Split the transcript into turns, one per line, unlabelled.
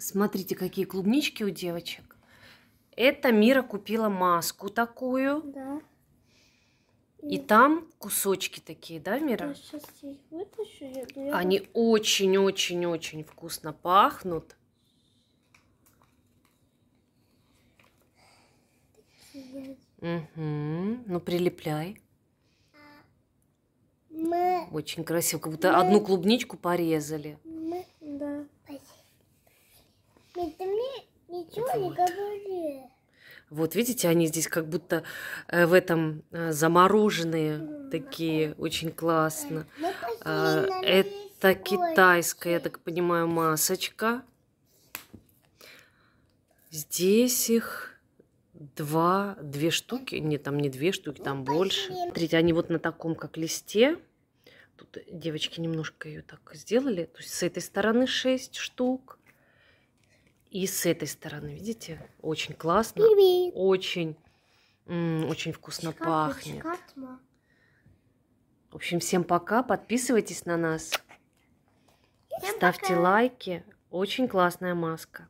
Смотрите, какие клубнички у девочек. Это Мира купила маску такую. Да. И Нет. там кусочки такие, да, Мира? Я их вытащу, я Они очень-очень-очень вкусно пахнут. Угу. Ну, прилепляй. А, мы... Очень красиво, как будто Мы... одну клубничку порезали. Ничего вот. не говори. Вот видите, они здесь как будто э, в этом э, замороженные такие, очень классно. Ну это а, китайская, я так понимаю, масочка. Здесь их два, две штуки. Нет, там не две штуки, там ну, больше. Смотрите, они вот на таком, как листе. Тут девочки немножко ее так сделали. То есть с этой стороны шесть штук и с этой стороны, видите, очень классно, Привет. очень, очень вкусно шикарно, пахнет. В общем, всем пока, подписывайтесь на нас, всем ставьте пока. лайки. Очень классная маска.